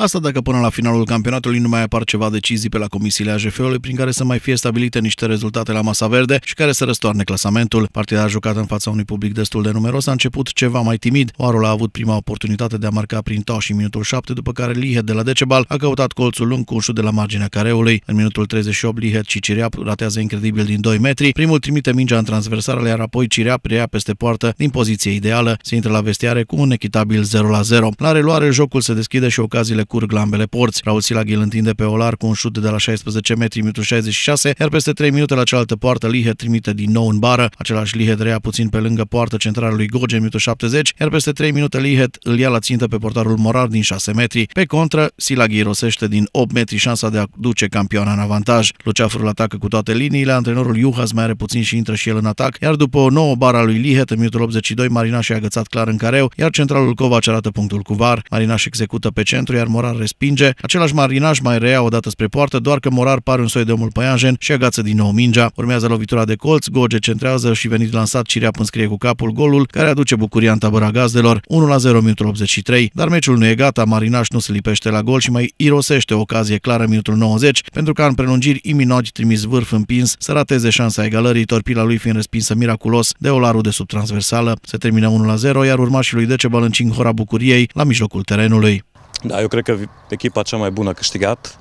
Asta dacă până la finalul campionatului nu mai apar ceva decizii pe la comisiile AJF-ului prin care să mai fie stabilite niște rezultate la masa verde și care să răstoarne clasamentul. Partida a jucat în fața unui public destul de numeros, a început ceva mai timid. Oarul a avut prima oportunitate de a marca prin Toș în minutul 7, după care Lihet, de la Decebal a căutat colțul lung cu un șut de la marginea careului. În minutul 38, Lihet și Cireap ratează incredibil din 2 metri. Primul trimite mingea în transversală, iar apoi Cireap preia peste poartă din poziție ideală. Se intră la vestiare cu un echitabil 0 la 0. La reluare, jocul se deschide și ocaziile curg la ambele porți. Raul îl întinde pe Olar cu un șut de la 16 metri, minutul 66, iar peste 3 minute la cealaltă poartă Lihe trimite din nou în bară. Același Lihet rea puțin pe lângă poartă centrală lui Goge, minutul 70, iar peste 3 minute Lihet îl ia la țintă pe portarul Morar din 6 metri. Pe contră, Silag rosește din 8 metri șansa de a duce campioana în avantaj. Luceafrul atacă cu toate liniile, antrenorul Iuhas mai are puțin și intră și el în atac, iar după o nouă bara lui Lihet, în minutul 82, Marinaș a agățat clar în careu, iar centralul Covaci arată punctul cu var. Marinaș execută pe centru, iar Morar Morar respinge, același marinaj mai rea odată spre poartă, doar că Morar pare un soi de omul păianjen și agață din nou mingea. Urmează lovitura de colț, Goge centrează și venit lansat Cireap înscrie cu capul golul, care aduce bucuria în tabăra gazdelor, 1 la 0 minutul 83, dar meciul nu e gata, marinaj nu se lipește la gol și mai irosește o ocazie clară minutul 90, pentru că în prelungiri Iminodi trimis vârf împins să rateze șansa egalării, torpila lui fiind respinsă miraculos de olarul de sub transversală. Se termină 1 la 0, iar urmașii lui Decebal încing hora bucuriei la mijlocul terenului. Da, eu cred că echipa cea mai bună a câștigat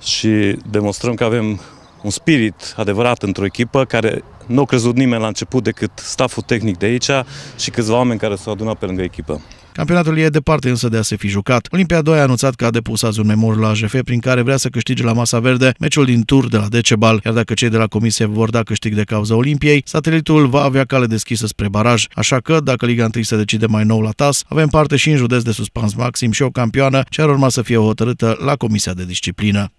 și demonstrăm că avem un spirit adevărat într-o echipă care nu a crezut nimeni la început decât staful tehnic de aici și câțiva oameni care s-au adunat pe lângă echipă. Campionatul e departe însă de a se fi jucat. Olimpia 2 a anunțat că a depus azi un memor la AJF prin care vrea să câștige la masa verde meciul din tur de la Decebal, iar dacă cei de la comisie vor da câștig de cauza Olimpiei, satelitul va avea cale deschisă spre baraj, așa că, dacă Liga 1 se decide mai nou la TAS, avem parte și în județ de suspans maxim și o campioană ce ar urma să fie hotărâtă la Comisia de Disciplină.